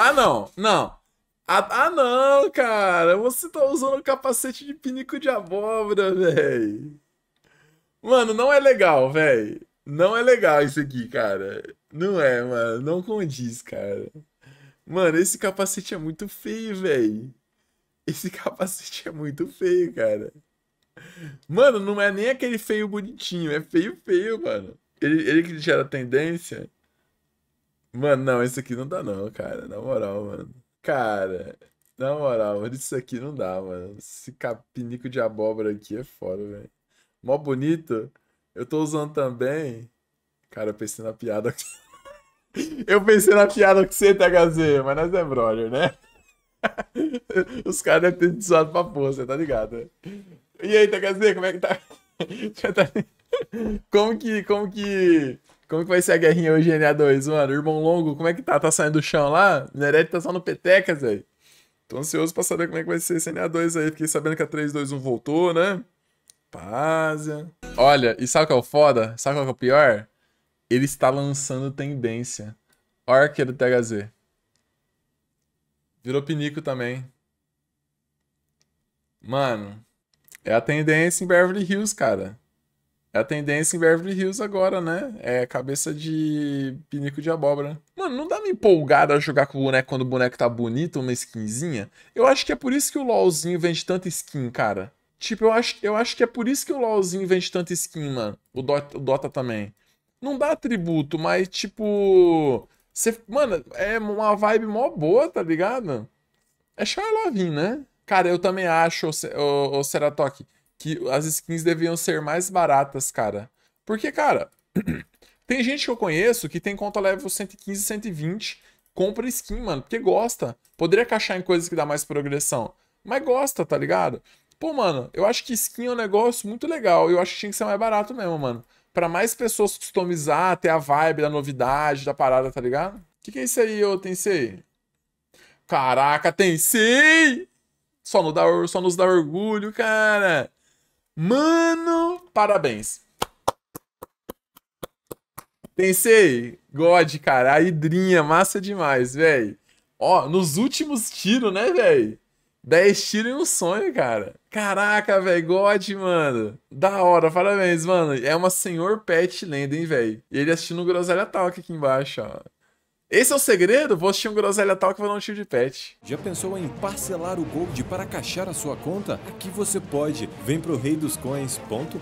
Ah, não, não. Ah, ah, não, cara. Você tá usando capacete de pinico de abóbora, velho. Mano, não é legal, velho. Não é legal isso aqui, cara. Não é, mano. Não condiz, cara. Mano, esse capacete é muito feio, velho. Esse capacete é muito feio, cara. Mano, não é nem aquele feio bonitinho, é feio feio, mano. Ele, ele que gera tendência Mano, não, isso aqui não dá não, cara. Na moral, mano. Cara, na moral, mano, isso aqui não dá, mano. Esse capinico de abóbora aqui é foda, velho. Mó bonito. Eu tô usando também. Cara, eu pensei na piada. eu pensei na piada que você, THZ, mas nós é brother, né? Os caras devem ter te zoado pra porra, você tá ligado? Né? E aí, THZ, tá como é que tá? tá? Como que, como que como que vai ser a guerrinha hoje NA2, mano? Irmão Longo, como é que tá? Tá saindo do chão lá? Nerete tá só no Petecas, velho. Tô ansioso pra saber como é que vai ser esse NA2 aí. Fiquei sabendo que a 3-2-1 voltou, né? Pásia. Olha, e sabe o que é o foda? Sabe qual é o pior? Ele está lançando tendência. Orc do THZ. Virou pinico também. Mano, é a tendência em Beverly Hills, cara. É a tendência em Beverly Hills agora, né? É cabeça de pinico de abóbora. Mano, não dá me empolgada a jogar com o boneco quando o boneco tá bonito, uma skinzinha? Eu acho que é por isso que o LoLzinho vende tanta skin, cara. Tipo, eu acho, eu acho que é por isso que o LoLzinho vende tanta skin, mano. O Dota, o Dota também. Não dá atributo, mas tipo. você mano, é uma vibe mó boa, tá ligado? É Charlovin, né? Cara, eu também acho, o, o, o que as skins deviam ser mais baratas, cara. Porque, cara, tem gente que eu conheço que tem conta level 115, 120, compra skin, mano, porque gosta. Poderia caixar em coisas que dá mais progressão, mas gosta, tá ligado? Pô, mano, eu acho que skin é um negócio muito legal. Eu acho que tinha que ser mais barato mesmo, mano. Pra mais pessoas customizar, ter a vibe da novidade, da parada, tá ligado? O que, que é isso aí, ô Tensei? Caraca, Tensei! Só, no dá, só nos dá orgulho, cara! Mano, parabéns. Pensei, God, cara, a hidrinha, massa demais, velho. Ó, nos últimos tiros, né, velho? 10 tiros em um sonho, cara. Caraca, velho, God, mano. Da hora, parabéns, mano. É uma senhor pet lenda, hein, velho. E ele assistindo o Groselha Talk aqui embaixo, ó. Esse é o segredo? Vou assistir um Groselha Talk e vou dar um tiro de pet. Já pensou em parcelar o Gold para caixar a sua conta? Aqui você pode. Vem pro reidoscoins.com.br